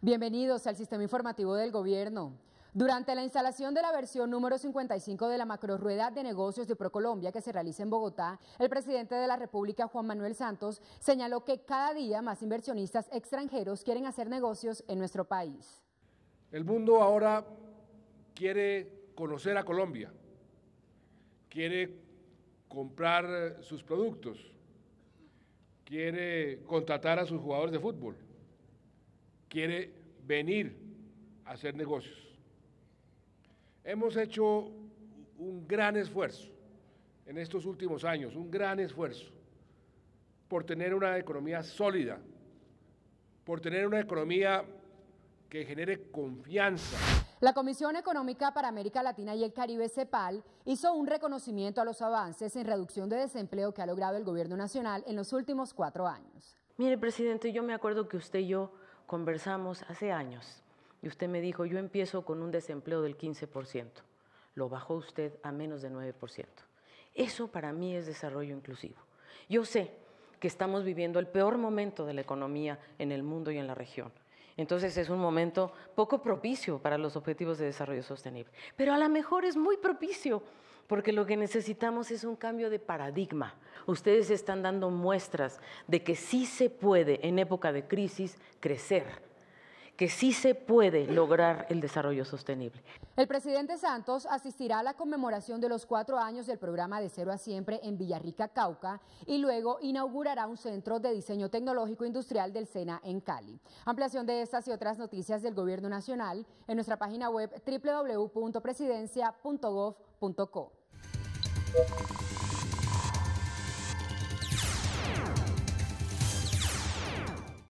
Bienvenidos al sistema informativo del gobierno. Durante la instalación de la versión número 55 de la macrorueda de negocios de ProColombia que se realiza en Bogotá, el presidente de la República, Juan Manuel Santos, señaló que cada día más inversionistas extranjeros quieren hacer negocios en nuestro país. El mundo ahora quiere conocer a Colombia, quiere comprar eh, sus productos, quiere contratar a sus jugadores de fútbol, quiere venir a hacer negocios. Hemos hecho un gran esfuerzo en estos últimos años, un gran esfuerzo por tener una economía sólida, por tener una economía que genere confianza la Comisión Económica para América Latina y el Caribe, CEPAL, hizo un reconocimiento a los avances en reducción de desempleo que ha logrado el Gobierno Nacional en los últimos cuatro años. Mire, presidente, yo me acuerdo que usted y yo conversamos hace años y usted me dijo, yo empiezo con un desempleo del 15%, lo bajó usted a menos de 9%. Eso para mí es desarrollo inclusivo. Yo sé que estamos viviendo el peor momento de la economía en el mundo y en la región entonces es un momento poco propicio para los objetivos de desarrollo sostenible. Pero a lo mejor es muy propicio porque lo que necesitamos es un cambio de paradigma. Ustedes están dando muestras de que sí se puede en época de crisis crecer que sí se puede lograr el desarrollo sostenible. El presidente Santos asistirá a la conmemoración de los cuatro años del programa de Cero a Siempre en Villarrica, Cauca, y luego inaugurará un centro de diseño tecnológico industrial del SENA en Cali. Ampliación de estas y otras noticias del Gobierno Nacional en nuestra página web www.presidencia.gov.co.